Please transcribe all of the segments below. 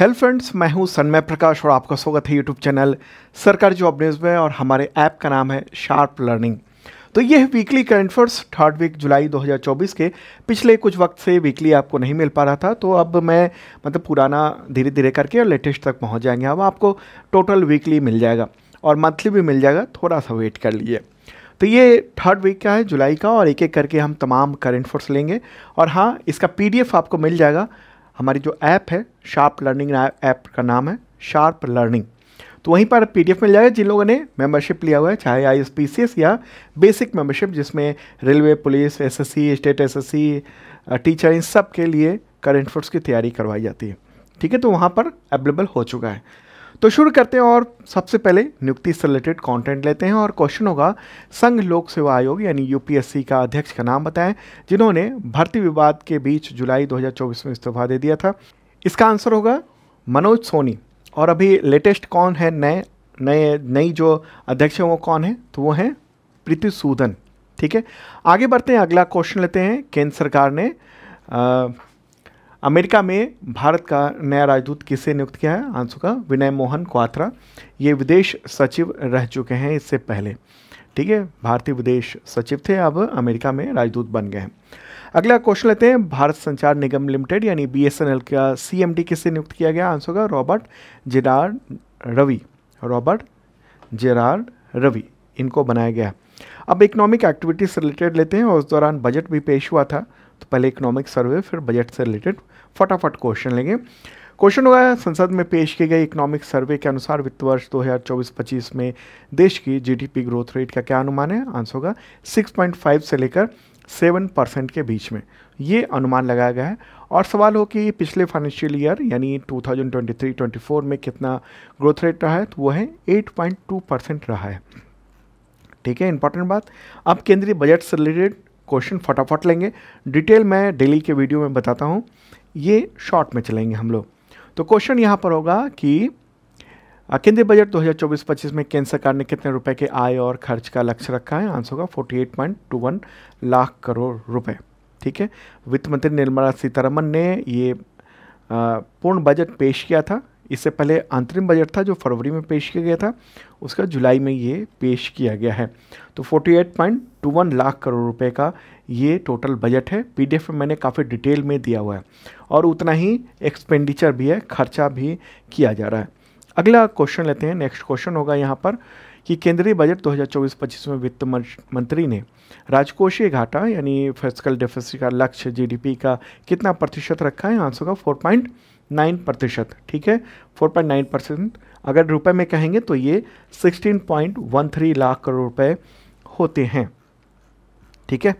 hello friends मैं हूं सन्मय प्रकाश और आपका स्वागत है यूट्यूब चैनल सरकारी जॉब न्यूज़ में और हमारे ऐप का नाम है शार्प लर्निंग तो है weekly current affairs third week July 2024 के पिछले कुछ वक्त से वीकली आपको नहीं मिल पा रहा था तो अब मैं मतलब पुराना धीरे धीरे करके और लेटेस्ट तक पहुँच जाएंगे अब आपको टोटल वीकली मिल जाएगा और मंथली भी मिल जाएगा थोड़ा सा वेट कर लीजिए तो ये थर्ड वीक का है जुलाई का और एक एक करके हम तमाम करंट फोर्स लेंगे और हाँ इसका पीडीएफ आपको मिल जाएगा हमारी जो ऐप है शार्प लर्निंग ऐप का नाम है शार्प लर्निंग तो वहीं पर पीडीएफ मिल जाएगा जिन लोगों ने मेंबरशिप लिया हुआ है चाहे एस या बेसिक मेंबरशिप जिसमें railway police SSC state SSC teacher इन सब के लिए करंट फोर्स की तैयारी करवाई जाती है ठीक है तो वहाँ पर अवेलेबल हो चुका है तो शुरू करते हैं और सबसे पहले नियुक्ति से रिलेटेड कंटेंट लेते हैं और क्वेश्चन होगा संघ लोक सेवा आयोग यानी यूपीएससी का अध्यक्ष का नाम बताएं जिन्होंने भर्ती विवाद के बीच जुलाई 2024 में इस्तीफा दे दिया था इसका आंसर होगा मनोज सोनी और अभी लेटेस्ट कौन है नए नए नई जो अध्यक्ष हैं वो कौन है तो वो हैं प्रीति सूदन ठीक है आगे बढ़ते हैं अगला क्वेश्चन लेते हैं केंद्र सरकार ने आ, अमेरिका में भारत का नया राजदूत किसे नियुक्त किया है आंसू का विनय मोहन क्वात्रा ये विदेश सचिव रह चुके हैं इससे पहले ठीक है भारतीय विदेश सचिव थे अब अमेरिका में राजदूत बन गए हैं अगला क्वेश्चन लेते हैं भारत संचार निगम लिमिटेड यानी बी का सी किसे नियुक्त किया गया आंसर का Robert Gerard Ravi Robert Gerard Ravi इनको बनाया गया अब इकोनॉमिक एक्टिविटी से रिलेटेड लेते हैं और उस दौरान बजट भी पेश हुआ था तो पहले इकोनॉमिक सर्वे फिर बजट से रिलेटेड फटाफट क्वेश्चन लेंगे क्वेश्चन हुआ है संसद में पेश की गई इकोनॉमिक सर्वे के अनुसार वित्त वर्ष 2024-25 में देश की जीडीपी ग्रोथ रेट का क्या अनुमान है आंसर होगा 6.5 से लेकर 7 परसेंट के बीच में ये अनुमान लगाया गया है और सवाल हो कि पिछले फाइनेंशियल ईयर यानी 2023-24 में कितना ग्रोथ रेट रहा है तो वह है एट परसेंट रहा है ठीक है इंपॉर्टेंट बात अब केंद्रीय बजट से रिलेटेड क्वेश्चन फटाफट लेंगे डिटेल मैं डेली के वीडियो में बताता हूँ ये शॉर्ट में चलेंगे हम लोग तो क्वेश्चन यहाँ पर होगा कि केंद्रीय बजट 2024-25 में केंद्र सरकार ने कितने रुपए के आय और खर्च का लक्ष्य रखा है आंसर होगा 48.21 लाख करोड़ रुपए ठीक है वित्त मंत्री निर्मला सीतारमन ने ये पूर्ण बजट पेश किया था इससे पहले अंतरिम बजट था जो फरवरी में पेश किया गया था उसका जुलाई में ये पेश किया गया है तो टू वन लाख करोड़ रुपए का ये टोटल बजट है पीडीएफ में मैंने काफ़ी डिटेल में दिया हुआ है और उतना ही एक्सपेंडिचर भी है खर्चा भी किया जा रहा है अगला क्वेश्चन लेते हैं नेक्स्ट क्वेश्चन होगा यहाँ पर कि केंद्रीय बजट 2024-25 में वित्त मंत्री ने राजकोषीय घाटा यानी फिजिकल डेफिसिट का लक्ष्य जीडीपी का कितना प्रतिशत रखा है आंसर का 4.9 प्रतिशत ठीक है 4.9 परसेंट अगर रुपए में कहेंगे तो ये 16.13 लाख करोड़ रुपए होते हैं ठीक है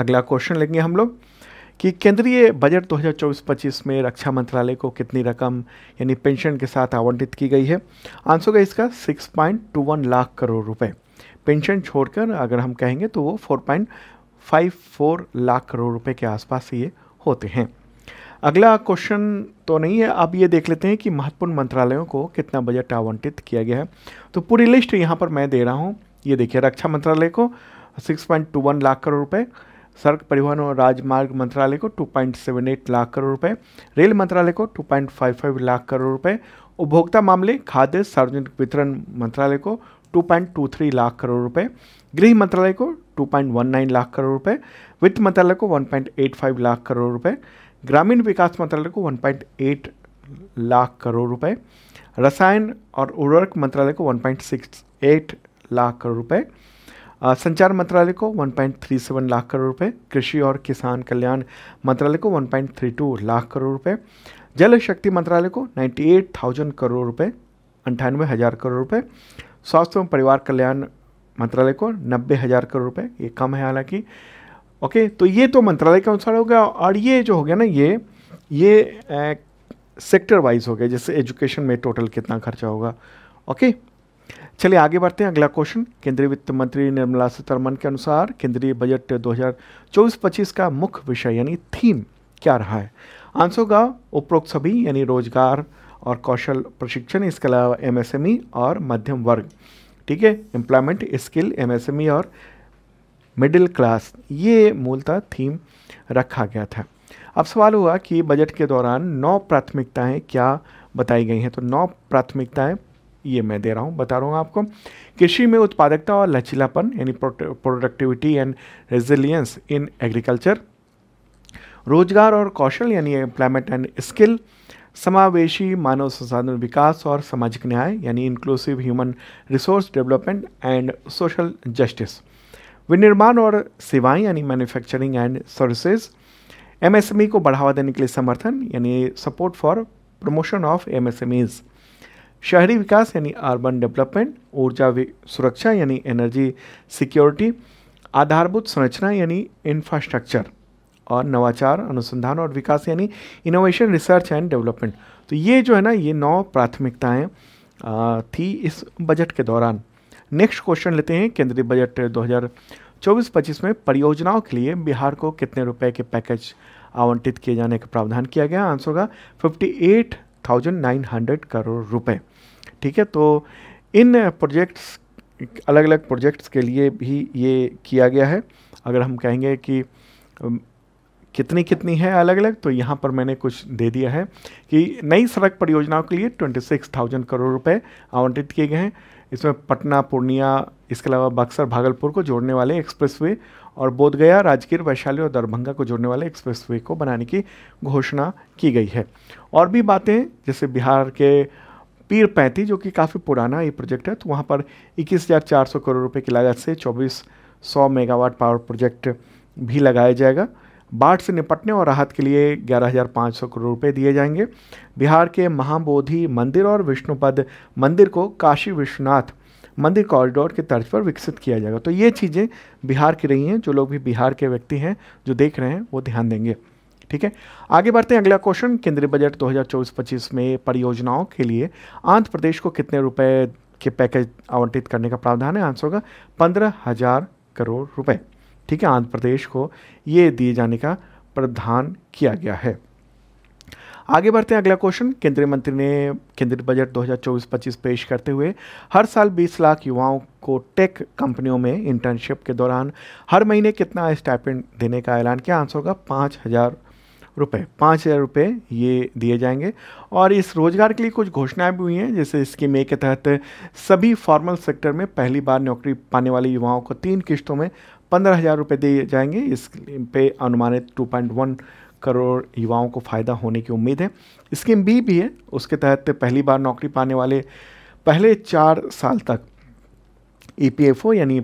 अगला क्वेश्चन लेंगे हम लोग कि केंद्रीय बजट 2024-25 में रक्षा मंत्रालय को कितनी रकम यानी पेंशन के साथ आवंटित की गई है आंसर होगा इसका 6.21 लाख करोड़ रुपए पेंशन छोड़कर अगर हम कहेंगे तो वो 4.54 लाख करोड़ रुपए के आसपास ये होते हैं अगला क्वेश्चन तो नहीं है अब ये देख लेते हैं कि महत्वपूर्ण मंत्रालयों को कितना बजट आवंटित किया गया है तो पूरी लिस्ट यहाँ पर मैं दे रहा हूँ ये देखिए रक्षा मंत्रालय को 6.21 लाख करोड़ रुपए सड़क परिवहन और राजमार्ग मंत्रालय को 2.78 लाख करोड़ रुपए रेल मंत्रालय को 2.55 लाख करोड़ रुपए उपभोक्ता मामले खाद्य सार्वजनिक वितरण मंत्रालय को 2.23 लाख करोड़ रुपए गृह मंत्रालय को 2.19 लाख करोड़ रुपए वित्त मंत्रालय को 1.85 लाख करोड़ रुपए ग्रामीण विकास मंत्रालय को 1.8 लाख करोड़ रुपए रसायन और उर्वरक मंत्रालय को 1.68 लाख करोड़ रुपए संचार मंत्रालय को 1.37 लाख करोड़ रुपए कृषि और किसान कल्याण मंत्रालय को 1.32 लाख करोड़ रुपए जल शक्ति मंत्रालय को 98,000 करोड़ रुपए अंठानवे हज़ार करोड़ रुपए स्वास्थ्य एवं परिवार कल्याण मंत्रालय को नब्बे हज़ार करोड़ रुपए ये कम है हालांकि ओके तो ये तो मंत्रालय के अनुसार हो गया और ये जो हो गया ना ये ये सेक्टर वाइज हो गया जैसे एजुकेशन में टोटल कितना खर्चा होगा ओके चलिए आगे बढ़ते हैं अगला क्वेश्चन केंद्रीय वित्त मंत्री निर्मला सीतारमन के अनुसार केंद्रीय बजट 2024-25 का मुख्य विषय यानी थीम क्या रहा है आंसर का उपरोक्त सभी यानी रोजगार और कौशल प्रशिक्षण इसके अलावा एमएसएमई और मध्यम वर्ग ठीक है एम्प्लॉयमेंट स्किल एमएसएमई और मिडिल क्लास ये मूलतः थीम रखा गया था अब सवाल हुआ कि बजट के दौरान नौ प्राथमिकताएं क्या बताई गई हैं तो नौ प्राथमिकताएं ये मैं दे रहा हूँ बता रहा हूँ आपको कृषि में उत्पादकता और लचीलापन यानी productivity and resilience in agriculture रोजगार और कौशल यानी एम्प्लॉयमेंट एंड स्किल समावेशी मानव संसाधन विकास और सामाजिक न्याय यानी inclusive human resource development and social justice विनिर्माण और सेवाएं यानी मैन्युफैक्चरिंग एंड सर्विसेज एमएसएमई को बढ़ावा देने के लिए समर्थन यानी support for promotion of MSMEs शहरी विकास यानी अर्बन डेवलपमेंट ऊर्जा सुरक्षा यानी एनर्जी सिक्योरिटी आधारभूत संरचना यानी इंफ्रास्ट्रक्चर और नवाचार अनुसंधान और विकास यानी इनोवेशन रिसर्च एंड डेवलपमेंट तो ये जो है ना ये नौ प्राथमिकताएं थी इस बजट के दौरान नेक्स्ट क्वेश्चन लेते हैं केंद्रीय बजट 2024-25 में परियोजनाओं के लिए बिहार को कितने रुपए के पैकेज आवंटित किए जाने का प्रावधान किया गया आंसर होगा हंड्रेड करोड़ रुपए ठीक है तो इन प्रोजेक्ट्स अलग अलग प्रोजेक्ट्स के लिए भी ये किया गया है अगर हम कहेंगे कि कितनी कितनी है अलग अलग तो यहाँ पर मैंने कुछ दे दिया है कि नई सड़क परियोजनाओं के लिए ट्वेंटी सिक्स थाउजेंड करोड़ रुपए आवंटित किए गए हैं इसमें पटना पूर्णिया इसके अलावा बक्सर भागलपुर को जोड़ने वाले एक्सप्रेसवे और बोधगया राजगीर वैशाली और दरभंगा को जोड़ने वाले एक्सप्रेसवे को बनाने की घोषणा की गई है और भी बातें जैसे बिहार के पीर पैंती जो कि काफ़ी पुराना ये प्रोजेक्ट है तो वहाँ पर इक्कीस हज़ार चार सौ करोड़ रुपए की लागत से चौबीस सौ मेगावाट पावर प्रोजेक्ट भी लगाया जाएगा बाढ़ से निपटने और राहत के लिए 11,500 करोड़ रुपए दिए जाएंगे बिहार के महाबोधि मंदिर और विष्णुपद मंदिर को काशी विश्वनाथ मंदिर कॉरिडोर के तर्ज पर विकसित किया जाएगा तो ये चीज़ें बिहार की रही हैं जो लोग भी बिहार के व्यक्ति हैं जो देख रहे हैं वो ध्यान देंगे ठीक है आगे बढ़ते हैं अगला क्वेश्चन केंद्रीय बजट 2024-25 में परियोजनाओं के लिए आंध्र प्रदेश को कितने रुपए के पैकेज आवंटित करने का प्रावधान है आंसर होगा पंद्रह हजार करोड़ रुपए ठीक है आंध्र प्रदेश को ये दिए जाने का प्रावधान किया गया है आगे बढ़ते हैं अगला क्वेश्चन केंद्रीय मंत्री ने केंद्रीय बजट 2024-25 पेश करते हुए हर साल 20 लाख युवाओं को टेक कंपनियों में इंटर्नशिप के दौरान हर महीने कितना स्टाइपेंड देने का ऐलान किया आंसर होगा पाँच हज़ार रुपये पाँच हज़ार रुपये ये दिए जाएंगे और इस रोज़गार के लिए कुछ घोषणाएं भी हुई हैं जैसे स्कीम ए के तहत सभी फॉर्मल सेक्टर में पहली बार नौकरी पाने वाले युवाओं को तीन किश्तों में पंद्रह हज़ार रुपये दिए जाएंगे इस पे अनुमानित टू पॉइंट वन करोड़ युवाओं को फ़ायदा होने की उम्मीद है स्कीम बी भी है उसके तहत पहली बार नौकरी पाने वाले पहले चार साल तक ई यानी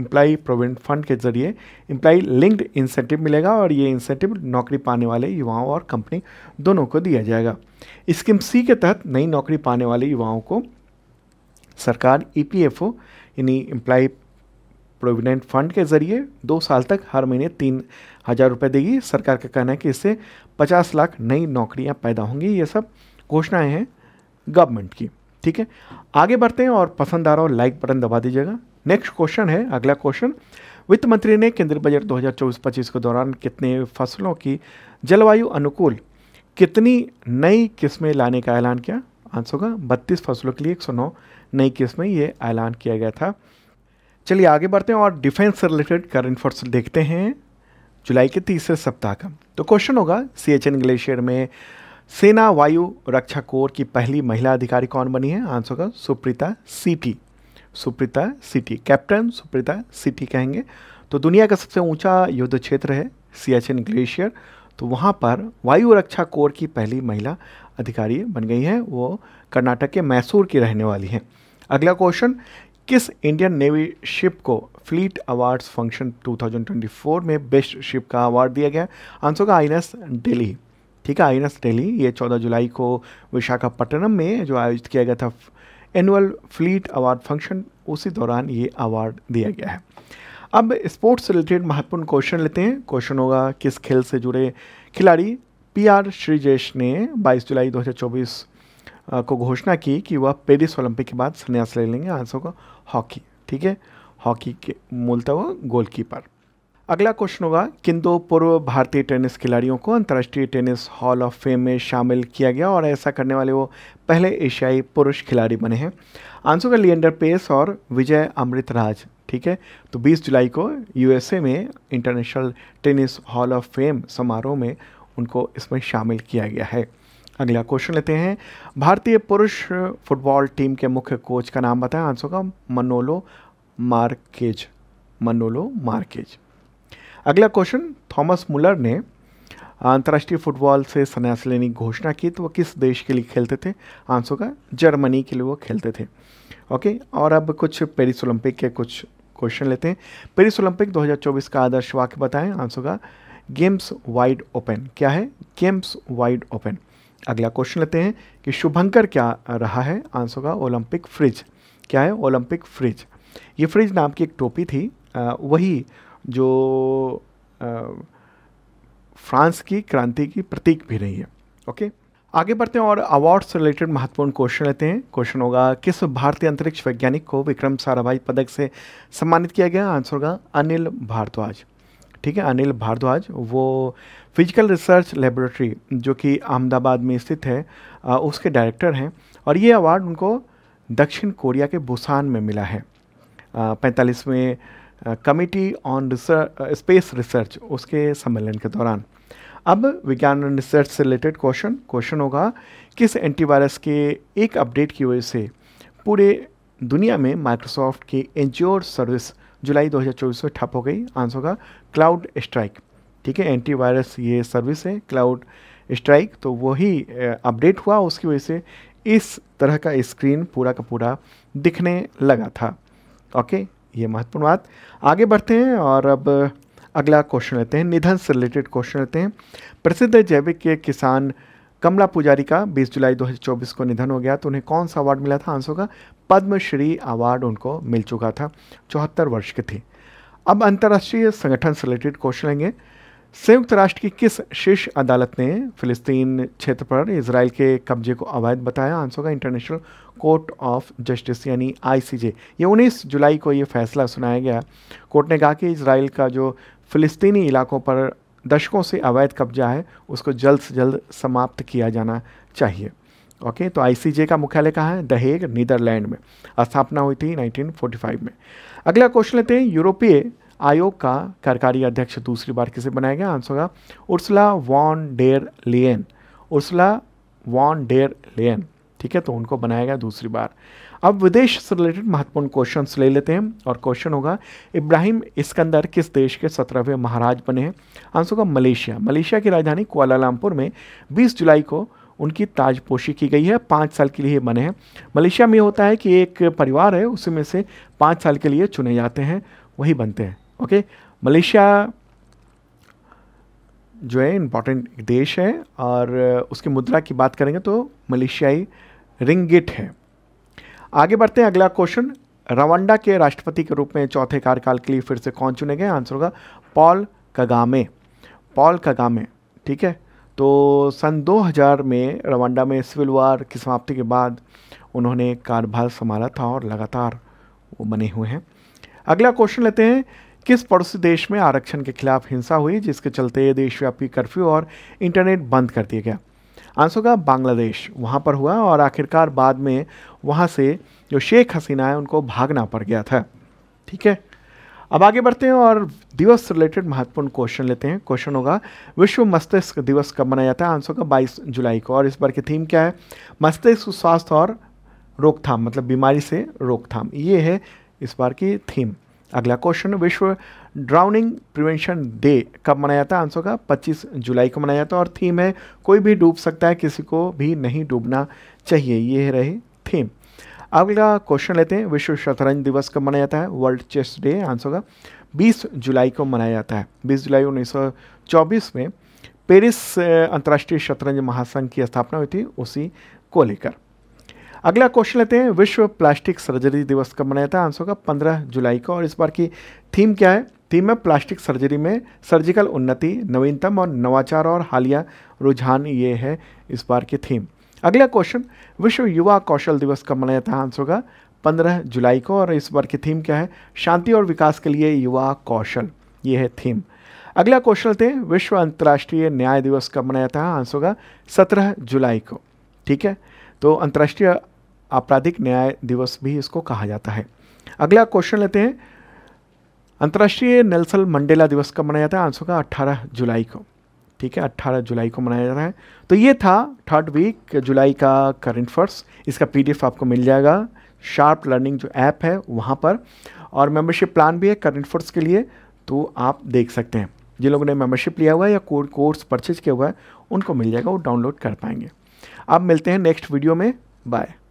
इम्प्लाई प्रोविडेंट फंड के जरिए इम्प्लाई लिंक्ड इंसेंटिव मिलेगा और ये इंसेंटिव नौकरी पाने वाले युवाओं और कंपनी दोनों को दिया जाएगा स्कीम सी के तहत नई नौकरी पाने वाले युवाओं को सरकार ई e यानी इम्प्लाई प्रोविडेंट फंड के जरिए दो साल तक हर महीने तीन हज़ार रुपये देगी सरकार का कहना है कि इससे पचास लाख नई नौकरियां पैदा होंगी ये सब घोषणाएं हैं गवर्नमेंट की ठीक है आगे बढ़ते हैं और पसंद आ रहा हो लाइक बटन दबा दीजिएगा नेक्स्ट क्वेश्चन है अगला क्वेश्चन वित्त मंत्री ने केंद्रीय बजट 2024-25 के दौरान कितने फसलों की जलवायु अनुकूल कितनी नई किस्में लाने का ऐलान किया आंसर होगा बत्तीस फसलों के लिए 109 नई किस्में ये ऐलान किया गया था चलिए आगे बढ़ते हैं और डिफेंस से रिलेटेड करंट फोर्स देखते हैं जुलाई के तीसरे सप्ताह का तो क्वेश्चन होगा सी एच एन ग्लेशियर में सेना वायु रक्षा कोर की पहली महिला अधिकारी कौन बनी है आंसर का Supreetha CT Supreetha CT captain Supreetha CT कहेंगे तो दुनिया का सबसे ऊंचा युद्ध क्षेत्र है सियाचिन ग्लेशियर तो वहाँ पर वायु रक्षा कोर की पहली महिला अधिकारी बन गई हैं वो कर्नाटक के मैसूर की रहने वाली हैं अगला क्वेश्चन किस इंडियन नेवी शिप को फ्लीट अवार्ड्स फंक्शन 2024 में बेस्ट शिप का अवार्ड दिया गया आंसर का आई एन एस दिल्ली ठीक है आइनस डेली ये 14 जुलाई को विशाखापट्टनम में जो आयोजित किया गया था एनुअल फ्लीट अवार्ड फंक्शन उसी दौरान ये अवार्ड दिया गया है अब स्पोर्ट्स रिलेटेड महत्वपूर्ण क्वेश्चन लेते हैं क्वेश्चन होगा किस खेल से जुड़े खिलाड़ी पी आर श्रीजेश ने 22 जुलाई 2024 को घोषणा की कि वह पेरिस ओलंपिक के बाद संन्यास ले लेंगे आंसर होगा हॉकी ठीक है हॉकी के मूलतः वो गोलकीपर अगला क्वेश्चन होगा किन दो पूर्व भारतीय टेनिस खिलाड़ियों को अंतर्राष्ट्रीय टेनिस हॉल ऑफ फेम में शामिल किया गया और ऐसा करने वाले वो पहले एशियाई पुरुष खिलाड़ी बने हैं आंसर का लियंडर पेस और विजय अमृतराज ठीक है तो 20 जुलाई को यूएसए में International Tennis Hall of Fame समारोह में उनको इसमें शामिल किया गया है अगला क्वेश्चन लेते हैं भारतीय पुरुष फुटबॉल टीम के मुख्य कोच का नाम बताएं आंसर का मनोलो मार्केज मनोलो मार्केज अगला क्वेश्चन थॉमस मुलर ने अंतर्राष्ट्रीय फुटबॉल से संन्यास लेने की घोषणा की तो वह किस देश के लिए खेलते थे आंसर का जर्मनी के लिए वो खेलते थे ओके और अब कुछ पेरिस ओलंपिक के कुछ क्वेश्चन लेते हैं पेरिस ओलंपिक 2024 का आदर्श वाक्य बताएं आंसर का गेम्स वाइड ओपन क्या है गेम्स वाइड ओपन अगला क्वेश्चन लेते हैं कि शुभंकर क्या रहा है आंसर का ओलंपिक फ्रिज क्या है ओलंपिक फ्रिज ये फ्रिज नाम की एक टोपी थी आ, वही जो फ्रांस की क्रांति की प्रतीक भी रही है ओके आगे बढ़ते हैं और अवार्ड्स रिलेटेड महत्वपूर्ण क्वेश्चन लेते हैं क्वेश्चन होगा किस भारतीय अंतरिक्ष वैज्ञानिक को विक्रम साराभाई पदक से सम्मानित किया गया आंसर होगा अनिल भारद्वाज ठीक है अनिल भारद्वाज वो फिजिकल रिसर्च लेबोरेटरी जो कि अहमदाबाद में स्थित है आ, उसके डायरेक्टर हैं और ये अवार्ड उनको दक्षिण कोरिया के बुसान में मिला है पैंतालीसवें committee on research space research उसके सम्मेलन के दौरान अब विज्ञान रिसर्च से रिलेटेड क्वेश्चन क्वेश्चन होगा किस एंटीवायरस के एक अपडेट की वजह से पूरे दुनिया में माइक्रोसॉफ्ट की एनजीओ सर्विस जुलाई 2024 में ठप हो गई आंसर होगा क्लाउड स्ट्राइक ठीक है एंटीवायरस ये सर्विस है क्लाउड स्ट्राइक तो वही अपडेट हुआ उसकी वजह से इस तरह का स्क्रीन पूरा का पूरा दिखने लगा था ओके ये महत्वपूर्ण बात आगे बढ़ते हैं और अब अगला क्वेश्चन लेते हैं निधन से रिलेटेड क्वेश्चन लेते हैं प्रसिद्ध जैविक के किसान कमला पुजारी का 20 जुलाई 2024 को निधन हो गया तो उन्हें कौन सा अवार्ड मिला था आंसर का पद्मश्री अवार्ड उनको मिल चुका था चौहत्तर वर्ष के थे अब अंतर्राष्ट्रीय संगठन से रिलेटेड क्वेश्चन लेंगे संयुक्त राष्ट्र की किस शीर्ष अदालत ने फिलिस्तीन क्षेत्र पर इसराइल के कब्जे को अवैध बताया आंसर का इंटरनेशनल कोर्ट ऑफ जस्टिस यानी आईसीजे ये 19 जुलाई को ये फैसला सुनाया गया कोर्ट ने कहा कि इसराइल का जो फिलिस्तीनी इलाकों पर दशकों से अवैध कब्जा है उसको जल्द से जल्द समाप्त किया जाना चाहिए ओके तो आईसीजे का मुख्यालय कहाँ है दहेग नीदरलैंड में स्थापना हुई थी 1945 में अगला क्वेश्चन लेते हैं यूरोपीय आयोग का कार्यकारी अध्यक्ष दूसरी बार किसे बनाया गया आंसर होगा Ursula von der Leyen Ursula von der Leyen ठीक है तो उनको बनाया गया दूसरी बार अब विदेश से रिलेटेड महत्वपूर्ण क्वेश्चन ले लेते हैं और क्वेश्चन होगा इब्राहिम इस्कंदर किस देश के सत्रहवें महाराज बने हैं आंसर होगा मलेशिया मलेशिया की राजधानी कोलालमपुर में 20 जुलाई को उनकी ताजपोशी की गई है पाँच साल के लिए बने हैं मलेशिया में होता है कि एक परिवार है उसमें से पाँच साल के लिए चुने जाते हैं वही बनते हैं ओके मलेशिया जो है इम्पॉर्टेंट देश है और uh, उसकी मुद्रा की बात करेंगे तो मलेशियाई रिंगिट है आगे बढ़ते हैं अगला क्वेश्चन रवांडा के राष्ट्रपति के रूप में चौथे कार्यकाल के लिए फिर से कौन चुने गए आंसर होगा पॉल कगामे पॉल कगामे ठीक है तो सन 2000 में रवांडा में सिविल वार की समाप्ति के बाद उन्होंने कार्यभार संभाला था और लगातार वो बने हुए हैं अगला क्वेश्चन लेते हैं किस पड़ोसी देश में आरक्षण के खिलाफ हिंसा हुई जिसके चलते देशव्यापी कर्फ्यू और इंटरनेट बंद कर दिया गया आंसर का बांग्लादेश वहाँ पर हुआ और आखिरकार बाद में वहाँ से जो शेख हसीना है उनको भागना पड़ गया था ठीक है अब आगे बढ़ते हैं और दिवस रिलेटेड महत्वपूर्ण क्वेश्चन लेते हैं क्वेश्चन होगा विश्व मस्तिष्क दिवस कब मनाया जाता है आंसर का 22 जुलाई को और इस बार की थीम क्या है मस्तिष्क स्वास्थ्य और रोकथाम मतलब बीमारी से रोकथाम ये है इस बार की थीम अगला क्वेश्चन विश्व ड्राउनिंग प्रिवेंशन डे कब मनाया जाता है आंसर का 25 जुलाई को मनाया जाता है और थीम है कोई भी डूब सकता है किसी को भी नहीं डूबना चाहिए ये रहे थीम अगला क्वेश्चन लेते हैं विश्व शतरंज दिवस कब मनाया जाता है वर्ल्ड चेस डे आंसर का 20 जुलाई को मनाया जाता है 20 जुलाई 1924 में पेरिस अंतर्राष्ट्रीय शतरंज महासंघ की स्थापना हुई थी उसी को लेकर अगला क्वेश्चन लेते हैं विश्व प्लास्टिक सर्जरी दिवस कब मनाया था आंसर होगा पंद्रह जुलाई को और इस बार की थीम क्या है थीम है प्लास्टिक सर्जरी में सर्जिकल उन्नति नवीनतम और नवाचार और हालिया रुझान ये है इस बार की थीम अगला क्वेश्चन विश्व युवा कौशल दिवस कब मनाया था आंसर होगा पंद्रह जुलाई को और इस बार की थीम क्या है शांति और विकास के लिए युवा कौशल ये है थीम अगला क्वेश्चन लेते हैं विश्व अंतर्राष्ट्रीय न्याय दिवस कब मनाया था आंसर होगा सत्रह जुलाई को ठीक है तो अंतर्राष्ट्रीय आपराधिक न्याय दिवस भी इसको कहा जाता है अगला क्वेश्चन लेते हैं अंतर्राष्ट्रीय नेल्सन मंडेला दिवस कब मनाया जाता है आंसर का 18 जुलाई को ठीक है 18 जुलाई को मनाया जाता है तो ये था थर्ड वीक जुलाई का करंट फर्स्ट इसका पीडीएफ आपको मिल जाएगा शार्प लर्निंग जो ऐप है वहाँ पर और मेम्बरशिप प्लान भी है करंट फोर्स के लिए तो आप देख सकते हैं जिन लोगों ने मेम्बरशिप लिया हुआ है या कोर्स कोर्स परचेज किया हुआ है उनको मिल जाएगा वो डाउनलोड कर पाएंगे अब मिलते हैं नेक्स्ट वीडियो में बाय